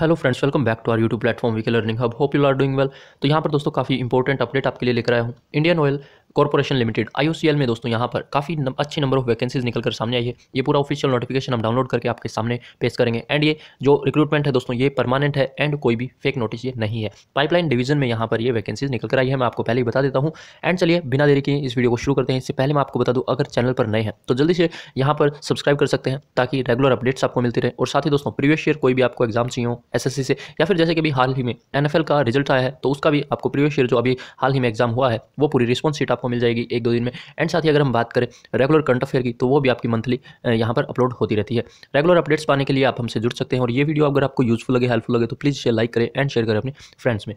hello friends welcome back to our YouTube platform VK learning hub hope you are doing well तो यहाँ पर दोस्तों काफ़ी important update आपके लिए लेकर आया हूँ इंडियन ऑयल कॉर्पोरेशन लिमिटेड आई में दोस्तों यहाँ पर काफ़ी नम, अच्छे नंबर ऑफ वैकेंसीज निकल कर सामने आई है ये पूरा ऑफिशियल नोटिफिकेशन हम डाउनलोड करके आपके सामने पेश करेंगे एंड ये जो रिक्रूटमेंट है दोस्तों ये परमानेंट है एंड कोई भी फेक नोटिस ये नहीं है पाइपलाइन डिवीजन में यहाँ पर ये वैकेंसीज निकल कर आई है मैं आपको पहले ही बता देता हूँ एंड चलिए बिना देरी के इस वीडियो को शुरू करते हैं इससे पहले मैं आपको बता दूँ अगर चैनल पर नए हैं तो जल्दी से यहाँ पर सब्सक्राइब कर सकते हैं ताकि रेगुलर अपडेट्स आपको मिलती रहे और साथ ही दोस्तों प्रीवियस ईयर कोई भी आपको एग्जाम चाहिए हो एस से या फिर जैसे कि अभी हाल ही में एन का रिजल्ट आया है तो उसका भी आपको प्रीवियस ईयर जो अभी हाल ही में एग्जाम हुआ है वो पूरी रिस्पॉन्स सीट आप आपको मिल जाएगी एक दो दिन में एंड साथ ही अगर हम बात करें रेगुलर करंट अफेयर की तो वो भी आपकी मंथली यहाँ पर अपलोड होती रहती है रेगुलर अपडेट्स पाने के लिए आप हमसे जुड़ सकते हैं और ये वीडियो अगर आपको यूजफुल लगे हेल्पफुल लगे तो प्लीज़ शेयर लाइक करें एंड शेयर करें अपने फ्रेंड्स में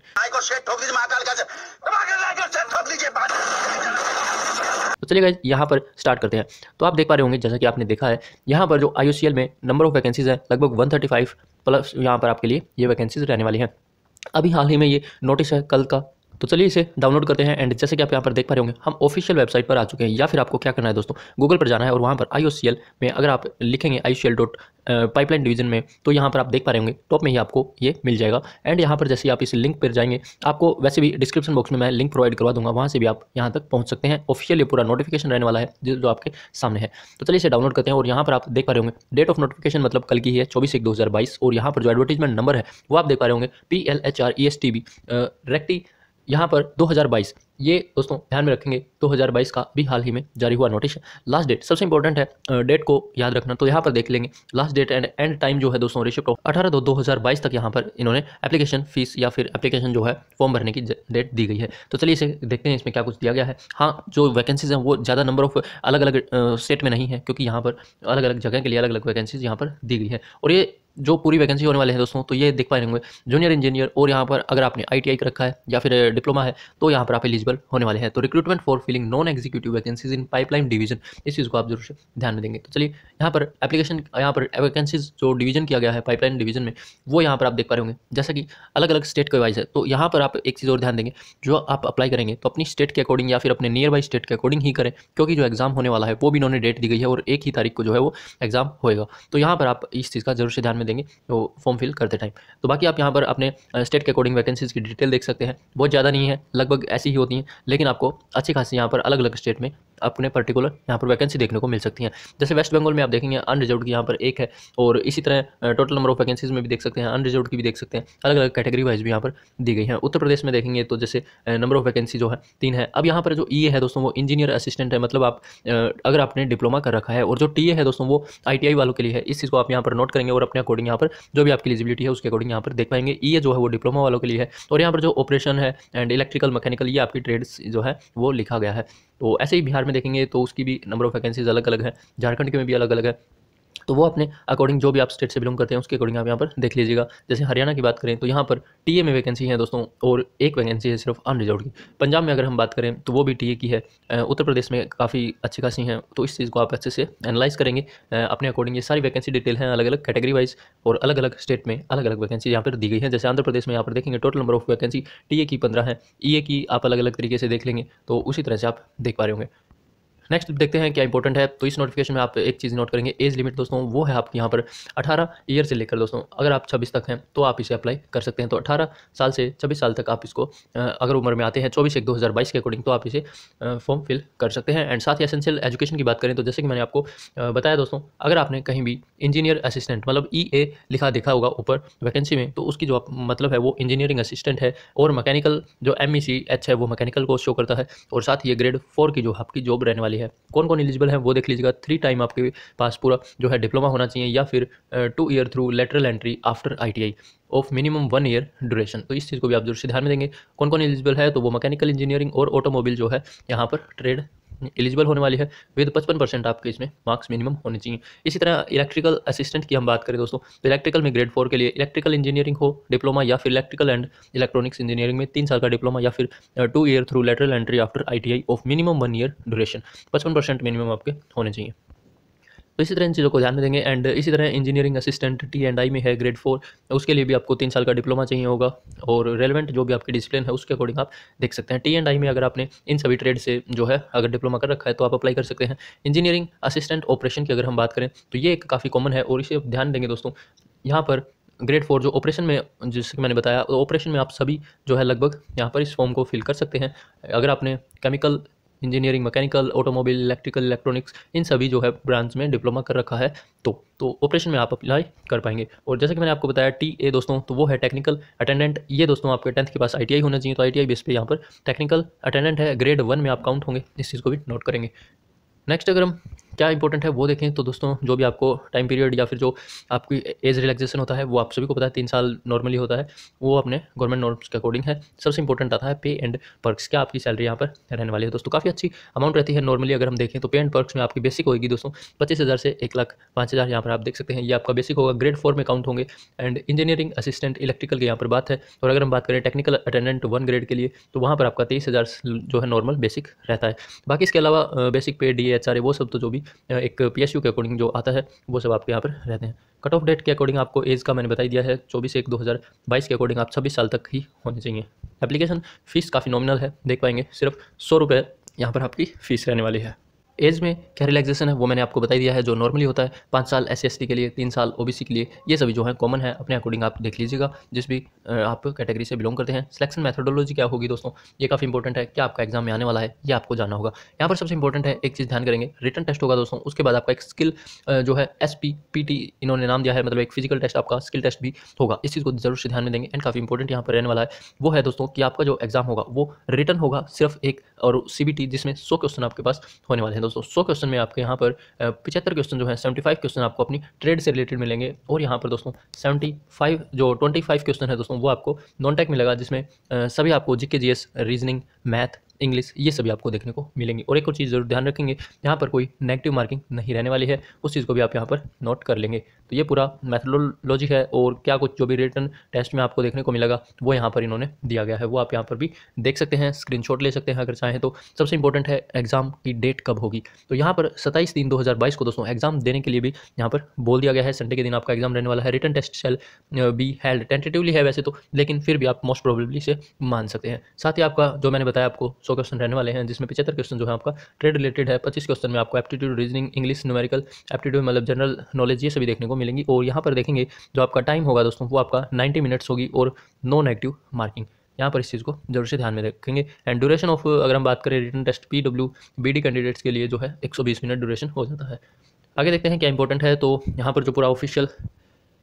तो चलिए गाइज यहाँ पर स्टार्ट करते हैं तो आप देख पा रहे होंगे जैसा कि आपने देखा है यहाँ पर जो आई में नंबर ऑफ वैकेंसीज है लगभग 135 प्लस यहाँ पर आपके लिए ये वैकेंसीज रहने वाली हैं अभी हाल ही में ये नोटिस है कल का तो चलिए इसे डाउनलोड करते हैं एंड जैसे कि आप यहाँ पर देख पा रहे होंगे हम ऑफिशियल वेबसाइट पर आ चुके हैं या फिर आपको क्या करना है दोस्तों गूगल पर जाना है और वहाँ पर आई में अगर आप लिखेंगे आई डॉट पाइपलाइन डिवीजन में तो यहाँ पर आप देख पा रहे होंगे टॉप में ही आपको ये मिल जाएगा एंड यहाँ पर जैसे आप इस लिंक पर जाएंगे आपको वैसे भी डिस्क्रिप्शन बॉक्स में मैं लिंक प्रोवाइड करवा दूंगा वहाँ से भी आप यहाँ तक पहुँच सकते हैं ऑफिशियल ये पूरा नोटिफिकेशन रहने वाला है जो आपके सामने है तो चलिए इसे डाउनलोड करते हैं और यहाँ पर आप देख पा रहे होंगे डेट ऑफ नोटिफिकेशन मतलब कल की है चौबीस एक दो और यहाँ पर जो एडवर्टीजमेंट नंबर है वो आप देख पा रहे होंगे P L H R E S T B रेक्टी यहाँ पर 2022 ये दोस्तों ध्यान में रखेंगे 2022 का भी हाल ही में जारी हुआ नोटिस लास्ट डेट सबसे इंपॉर्टेंट है डेट को याद रखना तो यहाँ पर देख लेंगे last date and and time जो है दोस्तों रिशिफ्ट अठारह दो दो तक यहाँ पर इन्होंने एप्लीकेशन फीस या फिर एप्लीकेशन जो है फॉर्म भरने की डेट दी गई है तो चलिए इसे देखते हैं इसमें क्या कुछ दिया गया है हाँ जो वैकेंसीज हैं वो ज़्यादा नंबर ऑफ अलग अलग स्टेट में नहीं है क्योंकि यहाँ पर अलग अलग जगह के लिए अलग अलग वैकेंसीज यहाँ पर दी गई है और ये जो पूरी वैकेंसी होने वाले हैं दोस्तों तो ये देख होंगे जूनियर इंजीनियर और यहाँ पर अगर आपने आई कर रखा है या फिर डिप्लोमा है तो यहाँ पर आप एलिजिबल होने वाले हैं तो recruitment for filling non executive vacancies in pipeline division इस चीज़ को आप जरूर से ध्यान में देंगे तो चलिए यहाँ पर एप्लीकेशन यहाँ पर वैकेंसीज जो डिवीजन किया गया है पाइपलाइन डिवीजन में वो यहाँ पर आप देख पा रहे होंगे जैसा कि अलग अलग स्टेट के वाइज है तो यहाँ पर आप एक चीज़ और ध्यान देंगे जो आप अप्लाई करेंगे तो अपनी स्टेट के अकॉर्डिंग या फिर अपने नियर बाई स्टेट के अकॉर्डिंग ही करें क्योंकि जो एग्जाम होने वाला है वो भी इन्होंने डेट दी गई है और एक ही तारीख को जो है वो एग्जाम होएगा तो यहाँ पर आप इस चीज़ का जरूर से ध्यान में करने देंगे वो फॉर्म फिल करते टाइम तो बाकी आप यहाँ पर अपने स्टेट के अकॉर्डिंग वैकेंसीज़ की डिटेल देख सकते हैं बहुत ज़्यादा नहीं है लगभग ऐसी ही होती हैं लेकिन आपको अच्छी खासी यहाँ पर अलग अलग स्टेट में अपने पर्टिकुलर यहाँ पर वैकेंसी देखने को मिल सकती हैं जैसे वेस्ट बंगाल में आप देखेंगे अनरिजर्व की यहाँ पर एक है और इसी तरह टोटल नंबर ऑफ वैकेंसीज में भी देख सकते हैं अनरिजर्व की भी देख सकते हैं अलग अलग कैटेगरी वाइज भी यहाँ पर दी गई हैं उत्तर प्रदेश में देखेंगे तो जैसे नंबर ऑफ वैकेंसी जो है तीन है अब यहाँ पर जो ई e है दोस्तों वो इंजीनियर असिस्टेंट है मतलब आप अगर आपने डिप्लोमा कर रखा है और जो टी है दोस्तों वो आई वालों के लिए है इस चीज़ को आप यहाँ पर नोट करेंगे और अपने अकॉर्डिंग यहाँ पर जो भी आपकी एलिजिबिलिटी है उसके अकॉर्डिंग यहाँ पर देख पाएंगे ई e जो है वो डिप्लोमा वालों के लिए है और यहाँ पर जो ऑपरेशन है एंड इलेक्ट्रिकल मैकेनिकल ये आपकी ट्रेड्स जो है वो लिखा गया है तो ऐसे ही बिहार बिहार में देखेंगे तो उसकी भी नंबर ऑफ वैकेंसीज अलग अलग है झारखंड के में भी अलग अलग है तो वो अपने अकॉर्डिंग जो भी आप स्टेट से बिलोंग करते हैं उसके अकॉर्डिंग आप यहाँ पर देख लीजिएगा जैसे हरियाणा की बात करें तो यहाँ पर टी में वैकेंसी है दोस्तों और एक वैकेंसी है सिर्फ अनरिजर्व की पंजाब में अगर हम बात करें तो वो भी टी की है उत्तर प्रदेश में काफ़ी अच्छी खासी हैं तो इस चीज़ को आप अच्छे से एनालाइज करेंगे अपने अकॉर्डिंग ये सारी वैकेंसी डिटेल हैं अलग अलग कैटेगरी वाइज और अलग अलग स्टेट में अलग अलग वैकेंसी यहाँ पर दी गई है जैसे आंध्र प्रदेश में यहाँ पर देखेंगे टोटल नंबर ऑफ वैकेंसी टी की पंद्रह है ई e की आप अलग अलग तरीके से देख लेंगे तो उसी तरह से आप देख पा रहे होंगे नेक्स्ट देखते हैं क्या इंपॉर्टेंट है तो इस नोटिफिकेशन में आप एक चीज़ नोट करेंगे एज लिमिट दोस्तों वो है आपके यहाँ पर अठारह ईयर से लेकर दोस्तों अगर आप छब्बीस तक हैं तो आप इसे अप्लाई कर सकते हैं तो अठारह साल से छब्बीस साल तक आप इसको अगर उम्र में आते हैं चौबीस एक दो हज़ार बाईस के अकॉर्डिंग तो आप इसे फॉर्म फिल कर सकते हैं एंड साथ ही एसेंशियल एजुकेशन की बात करें तो जैसे कि मैंने आपको बताया दोस्तों अगर आपने कहीं भी इंजीनियर असिस्टेंट मतलब ई e ए लिखा देखा होगा ऊपर वैकेंसी में तो उसकी जो मतलब है वो इंजीनियरिंग असिस्टेंट है और मैकेनिकल जो एम सी एच है वो मैकेनिकल को शो करता है और साथ ही ये ग्रेड फोर की जो आपकी जॉब रहने वाली वाली है कौन कौन एलिजिबल है वो देख लीजिएगा थ्री टाइम आपके पास पूरा जो है डिप्लोमा होना चाहिए या फिर two year through lateral entry after I of minimum one year duration तो इस चीज़ को भी आप जरूर से ध्यान में देंगे कौन कौन एलिजिबल है तो वो मैकेनिकल इंजीनियरिंग और ऑटोमोबाइल जो है यहाँ पर ट्रेड एलिजिबल होने वाली है विद पचपन परसेंट आपके इसमें मार्क्स मिनिमम होने चाहिए इसी तरह इलेक्ट्रिकल असिस्टेंट की हम बात करें दोस्तों तो इलेक्ट्रिकल में ग्रेड फोर के लिए इलेक्ट्रिकल इंजीनियरिंग हो डिप्लोमा या फिर इलेक्ट्रिकल एंड इलेक्ट्रॉनिक्स इंजीनियरिंग में तीन साल का डिप्लोमा या फिर two year through lateral entry after I of minimum one year duration पचपन मिनिमम आपके होने चाहिए तो इसी तरह इन चीज़ों को ध्यान में देंगे एंड इसी तरह engineering assistant T and I में है ग्रेड फोर उसके लिए भी आपको तीन साल का डिप्लोमा चाहिए होगा और रेलिवेंट जो भी आपकी डिसिप्लिन है उसके अकॉर्डिंग आप देख सकते हैं टी एंड आई में अगर आपने इन सभी ट्रेड से जो है अगर डिप्लोमा कर रखा है तो आप अप्लाई कर सकते हैं इंजीनियरिंग असिस्टेंट ऑपरेशन की अगर हम बात करें तो ये एक काफ़ी कॉमन है और इसे ध्यान देंगे दोस्तों यहाँ पर ग्रेड फोर जो ऑपरेशन में जिससे कि मैंने बताया ऑपरेशन तो में आप सभी जो है लगभग यहाँ पर इस फॉर्म को फिल कर सकते हैं अगर आपने chemical engineering mechanical automobile electrical electronics इन सभी जो है ब्रांच में डिप्लोमा कर रखा है तो तो ऑपरेशन में आप अप्लाई कर पाएंगे और जैसे कि मैंने आपको बताया टी ए दोस्तों तो वो है टेक्निकल अटेंडेंट ये दोस्तों आपके टेंथ के पास आई होना चाहिए तो आई बेस पे यहाँ पर टेक्निकल अटेंडेंट है ग्रेड वन में आप काउंट होंगे इस चीज़ को भी नोट करेंगे नेक्स्ट अगर हम क्या इंपॉर्टेंट है वो देखें तो दोस्तों जो भी आपको टाइम पीरियड या फिर जो आपकी एज रिलैक्सेशन होता है वो आप सभी को पता है तीन साल नॉर्मली होता है वो अपने गवर्नमेंट नॉर्म्स के अकॉर्डिंग है सबसे इंपॉर्टेंट आता है पे एंड पर्क्स क्या आपकी सैलरी यहाँ पर रहने वाली है दोस्तों काफ़ी अच्छी अमाउंट रहती है नॉर्मली अगर हम देखें तो पे एंड पर्क्स में आपकी बेसिक होगी दोस्तों पच्चीस हज़ार से एक लाख पाँच हज़ार यहाँ पर आप देख सकते हैं ये आपका बेसिक होगा ग्रेड फोर में काउंट होंगे एंड इंजीनियरिंग असिस्टेंट इलेक्ट्रिकल की यहाँ पर बात है और अगर हम बात करें टेक्निकल अटेंडेंट वन ग्रेड के लिए तो वहाँ पर आपका तेईस हज़ार जो है नॉर्मल बेसिक रहता है बाकी इसके अलावा बेसिक पे डी एच आर ए वो सब तो जो भी एक पीएसयू के अकॉर्डिंग जो आता है वो सब आपके यहाँ पर रहते हैं कट ऑफ डेट के अकॉर्डिंग आपको एज का मैंने बताई दिया है चौबीस एक दो हज़ार बाईस के अकॉर्डिंग आप छब्बीस साल तक ही होने चाहिए एप्लीकेशन फ़ीस काफ़ी नॉमिनल है देख पाएंगे सिर्फ सौ रुपये यहाँ पर आपकी फ़ीस रहने वाली है एज में क्या रिलैक्सेशन है वो मैंने आपको बताई दिया है जो नॉर्मली होता है पाँच साल एस सी के लिए तीन साल ओ के लिए ये सभी जो है कॉमन है अपने अकॉर्डिंग आप देख लीजिएगा जिस भी आप कैटेगरी से बिलोंग करते हैं सिलेक्शन मैथडोलॉजी क्या होगी दोस्तों ये काफ़ी इंपॉर्टेंट है क्या आपका एग्जाम में आने वाला है ये आपको जानना होगा यहाँ पर सबसे इंपॉर्टेंट है एक चीज़ ध्यान करेंगे रिटर्न टेस्ट होगा दोस्तों उसके बाद आपका एक स्किल जो है एस पी इन्होंने नाम दिया है मतलब एक फिजिकल टेस्ट आपका स्किल टेस्ट भी होगा इस चीज़ को जरूर से ध्यान में देंगे एंड काफ़ी इंपॉर्टेंट यहाँ पर रहने वाला है वो है दोस्तों कि आपका जो एग्जाम होगा वो रिटर्न होगा सिर्फ एक और सी जिसमें सौ क्वेश्चन आपके पास होने वाले हैं दोस्तों सौ क्वेश्चन में आपके यहाँ पर पचहत्तर क्वेश्चन जो है सेवेंटी फाइव क्वेश्चन आपको अपनी ट्रेड से रिलेटेड मिलेंगे और यहाँ पर दोस्तों सेवेंटी फाइव जो ट्वेंटी फाइव क्वेश्चन है दोस्तों वो आपको नॉन टेक मिलेगा जिसमें सभी आपको जी के रीजनिंग मैथ इंग्लिश ये सभी आपको देखने को मिलेंगी और एक और चीज़ जरूर ध्यान रखेंगे यहाँ पर कोई नेगेटिव मार्किंग नहीं रहने वाली है उस चीज़ को भी आप यहाँ पर नोट कर लेंगे तो ये पूरा मैथोलॉजी है और क्या कुछ जो भी रिटर्न टेस्ट में आपको देखने को मिलेगा वो यहाँ पर इन्होंने दिया गया है वो आप यहाँ पर भी देख सकते हैं स्क्रीन ले सकते हैं अगर चाहें तो सबसे इंपॉर्टेंट है एग्ज़ाम की डेट कब होगी तो यहाँ पर सत्ताईस तीन दो को दोस्तों एग्ज़ाम देने के लिए भी यहाँ पर बोल दिया गया है संडे के दिन आपका एग्जाम रहने वाला है written test shall be held tentatively है वैसे तो लेकिन फिर भी आप मोस्ट प्रोबेबली से मान सकते हैं साथ ही आपका जो मैंने बताया आपको सौ क्वेश्चन रहने वाले हैं जिसमें पचहत्तर क्वेश्चन जो है आपका ट्रेड रिलेटेड है पच्चीस क्वेश्चन में आपको aptitude reasoning English numerical aptitude मतलब जनरल नॉलेज ये सभी देखने को मिलेंगी और यहाँ पर देखेंगे जो आपका टाइम होगा दोस्तों वो आपका नाइन्टी मिनट्स होगी और नो नेगेटिव मार्किंग यहाँ पर इस चीज़ को जरूर से ध्यान में रखेंगे एंड ड्यूरेशन ऑफ अगर हम बात करें written test P W B D candidates के लिए जो है 120 मिनट ड्यूरेशन हो जाता है आगे देखते हैं क्या इंपॉर्टेंट है तो यहाँ पर जो पूरा ऑफिशियल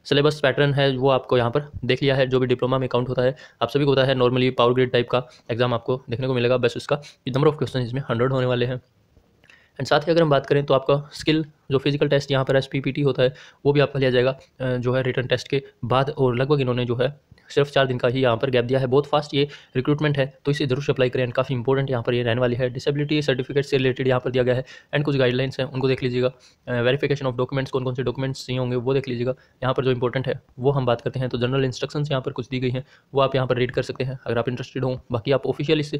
सिलेबस पैटर्न है वो आपको यहाँ पर देख लिया है जो भी डिप्लोमा में अकाउंट होता है आप सभी को होता है नॉर्मली पावर ग्रेड टाइप का एग्जाम आपको देखने को मिलेगा बस उसका नंबर ऑफ क्वेश्चन इसमें हंड्रेड होने वाले हैं एंड साथ ही अगर हम बात करें तो आपका स्किल जो फिजिकल टेस्ट यहाँ पर एस होता है वो भी आपका लिया जाएगा जो है रिटर्न टेस्ट के बाद और लगभग इन्होंने जो है सिर्फ चार दिन का ही यहाँ पर गैप दिया है बहुत फास्ट ये रिक्रूटमेंट है तो इसे जरूर अप्लाई करें एंड काफ़ी इंपॉर्टेंट यहाँ पर ये रहने वाली है डिसेबिलिटी सर्टिफिकेट से रिलेटेड यहाँ पर दिया गया है एंड कुछ गाइडलाइंस हैं उनको देख लीजिएगा वेरिफिकेशन ऑफ डॉक्यूमेंट्स कौन कौन से डॉक्यूमेंट्स चाहिए होंगे वो देख लीजिएगा यहाँ पर जो इंपॉर्टेंट है वो हम बात करते हैं तो जनरल इंस्ट्रक्शन यहाँ पर कुछ दी गई हैं वो आप यहाँ पर रीड कर सकते हैं अगर आप इंटरेस्टेड हो बाकी आप ऑफिशियल इस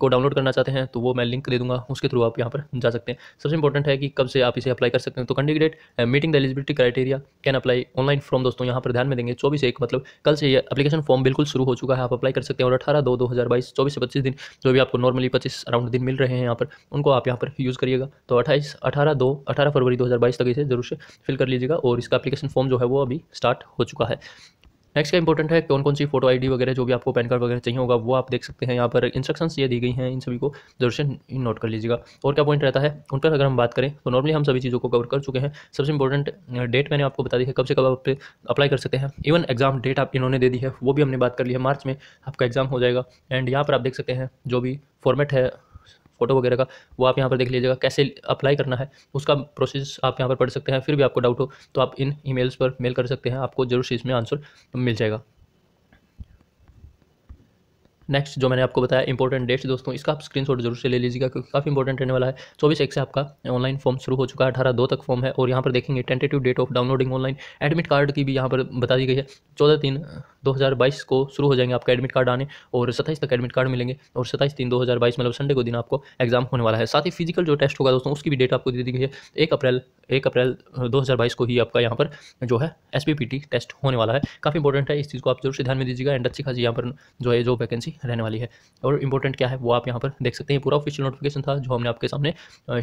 को डाउनलोड करना चाहते हैं तो वो मैं लिंक दे दूँगा उसके थ्रू आप यहाँ पर जा सकते हैं सबसे इंपॉर्टेंट है कि कब से आप इसे अप्लाई कर सकते हैं तो candidate meeting the eligibility criteria can apply online from दोस्तों यहाँ पर ध्यान में देंगे चौबीस एक मतलब कल से ये एप्लीकेशन फॉर्म बिल्कुल शुरू हो चुका है आप अप्लाई कर सकते हैं और अठारह दो दो हज़ार बाईस चौबीस से पच्चीस दिन जो भी आपको नॉर्मली पच्चीस अराउंड दिन मिल रहे हैं यहाँ पर उनको आप यहाँ पर यूज़ करिएगा तो अट्ठाईस अठारह दो अठारह फरवरी दो हज़ार बाईस तक इसे जरूर से फिल कर लीजिएगा और इसका एप्लीकेशन फॉर्म जो है वो अभी स्टार्ट हो चुका है नेक्स्ट का इंपॉर्टेंट है कौन कौन सी फोटो आईडी वगैरह जो भी आपको पैन कार्ड वगैरह चाहिए होगा वो आप देख सकते हैं यहाँ पर इंस्ट्रक्शंस ये दी गई हैं इन सभी को जरूर से नोट कर लीजिएगा और क्या पॉइंट रहता है उन पर अगर हम बात करें तो नॉर्मली हम सभी चीज़ों को कवर कर चुके हैं सबसे इंपॉर्टेंट डेट मैंने आपको बता दी है कब से कब आप अप्लाई कर सकते हैं इवन एग्जाम डेट आप इन्होंने दे दी है वो भी हमने बात कर ली है मार्च में आपका एग्जाम हो जाएगा एंड यहाँ पर आप देख सकते हैं जो भी फॉर्मेट है फोटो वगैरह का वो आप यहाँ पर देख लीजिएगा कैसे अप्लाई करना है उसका प्रोसेस आप यहाँ पर पढ़ सकते हैं फिर भी आपको डाउट हो तो आप इन ईमेल्स पर मेल कर सकते हैं आपको जरूर से इसमें आंसर मिल जाएगा नेक्स्ट जो मैंने आपको बताया इंपॉर्टेंट डेट्स दोस्तों इसका आप स्क्रीनशॉट जरूर से ले लीजिएगा क्योंकि काफ़ी इंपॉर्टेंट रहने वाला है चौबीस एक से आपका ऑनलाइन फॉर्म शुरू हो चुका है अठारह दो तक फॉर्म है और यहाँ पर देखेंगे tentative date of downloading online admit card की भी यहाँ पर बता दी गई है चौदह तीन दो हज़ार बाईस को शुरू हो जाएंगे आपका एडमिट कार्ड आने और सत्ताईस तक एडमिट कार्ड मिलेंगे और सत्ताईस तीन दो हज़ार बाईस मतलब संडे को दिन आपको एग्जाम होने वाला है साथ ही फिजिकल जो टेस्ट होगा दोस्तों उसकी भी डेट आपको दे दी गई है एक अप्रैल एक अप्रैल 2022 को ही आपका यहाँ पर जो है एस टेस्ट होने वाला है काफ़ी इंपॉर्टेंट है इस चीज़ को आप जरूर से ध्यान में दीजिएगा एंड अच्छी खासी यहाँ पर जो है जो वैकेंसी रहने वाली है और इंपॉर्टेंट क्या है वो आप यहाँ पर देख सकते हैं पूरा ऑफिशियल नोटिफिकेशन था जो हमने आपके सामने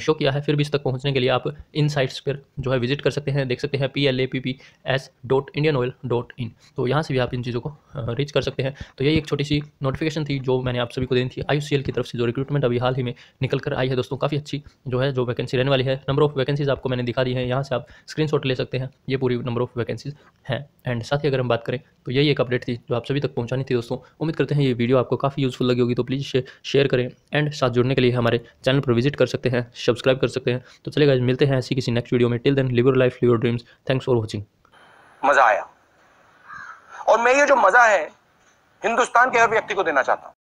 शो किया है फिर भी इस तक पहुँचने के लिए आप इन साइट्स पर जो है विजिट कर सकते हैं देख सकते हैं P L A P P S dot Indian oil dot in तो यहाँ से भी आप इन चीज़ों को रीच कर सकते हैं तो यही एक छोटी सी नोटिफिकेशन थी जो मैंने आप सभी को देनी थी आई की तरफ से जो रिक्रूटमेंट अभी हाल ही में निकल कर आई है दोस्तों काफ़ी अच्छी जो है जो वैकेंसी रहने वाली है नंबर ऑफ वैकेंसीज आपको मैंने दिखा दी है यहाँ से आप स्क्रीन ले सकते हैं ये पूरी नंबर ऑफ़ वैकेंसीज हैं एंड साथ ही अगर हम बात करें तो यही एक अपडेट थी जो आप सभी तक पहुँचानी थी दोस्तों उम्मीद करते हैं ये वीडियो आपको काफ़ी यूज़फुल लगी होगी तो प्लीज़ शेयर करें एंड साथ जुड़ने के लिए हमारे चैनल पर विजिट कर सकते हैं सब्सक्राइब कर सकते हैं तो चलेगा मिलते हैं ऐसी किसी नेक्स्ट वीडियो में till then live your life live your dreams thanks for watching मज़ा आया और मैं ये जो मज़ा है हिंदुस्तान के हर व्यक्ति को देना चाहता हूँ